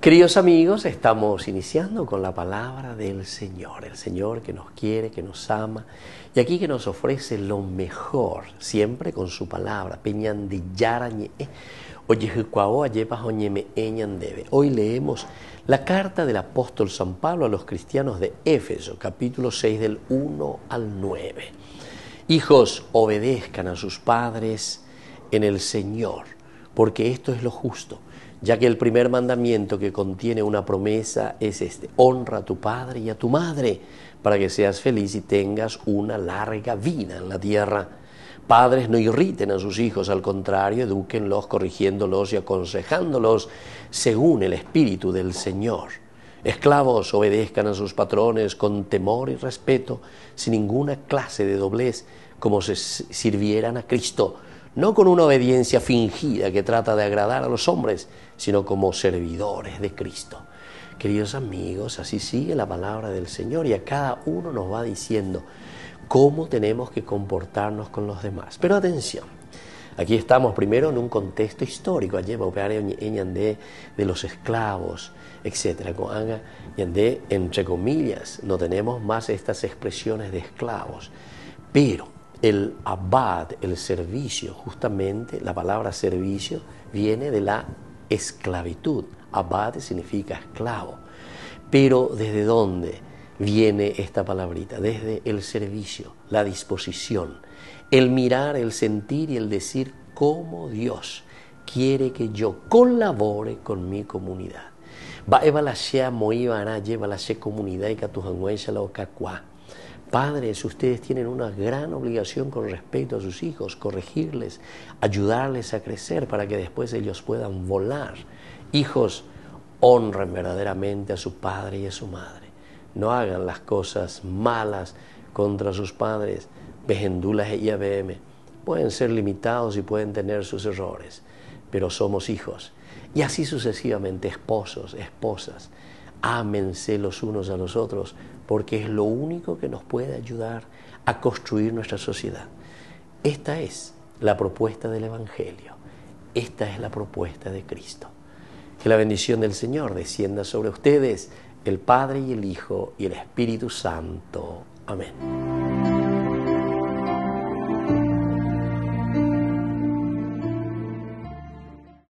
Queridos amigos, estamos iniciando con la palabra del Señor, el Señor que nos quiere, que nos ama y aquí que nos ofrece lo mejor, siempre con su palabra. Eh, Hoy leemos la carta del apóstol San Pablo a los cristianos de Éfeso, capítulo 6 del 1 al 9. Hijos, obedezcan a sus padres en el Señor, porque esto es lo justo ya que el primer mandamiento que contiene una promesa es este, honra a tu padre y a tu madre, para que seas feliz y tengas una larga vida en la tierra. Padres no irriten a sus hijos, al contrario, edúquenlos, corrigiéndolos y aconsejándolos según el Espíritu del Señor. Esclavos obedezcan a sus patrones con temor y respeto, sin ninguna clase de doblez, como si sirvieran a Cristo no con una obediencia fingida que trata de agradar a los hombres, sino como servidores de Cristo. Queridos amigos, así sigue la palabra del Señor y a cada uno nos va diciendo cómo tenemos que comportarnos con los demás. Pero atención, aquí estamos primero en un contexto histórico, allí de los esclavos, etc. entre comillas, no tenemos más estas expresiones de esclavos. Pero el abad, el servicio, justamente la palabra servicio viene de la esclavitud. Abad significa esclavo. Pero ¿desde dónde viene esta palabrita? Desde el servicio, la disposición, el mirar, el sentir y el decir cómo Dios quiere que yo colabore con mi comunidad. Va a comunidad y Padres, ustedes tienen una gran obligación con respecto a sus hijos, corregirles, ayudarles a crecer para que después ellos puedan volar. Hijos, honren verdaderamente a su padre y a su madre. No hagan las cosas malas contra sus padres, vejendulas y e ABM. Pueden ser limitados y pueden tener sus errores, pero somos hijos. Y así sucesivamente, esposos, esposas ámense los unos a los otros, porque es lo único que nos puede ayudar a construir nuestra sociedad. Esta es la propuesta del Evangelio, esta es la propuesta de Cristo. Que la bendición del Señor descienda sobre ustedes, el Padre y el Hijo y el Espíritu Santo. Amén.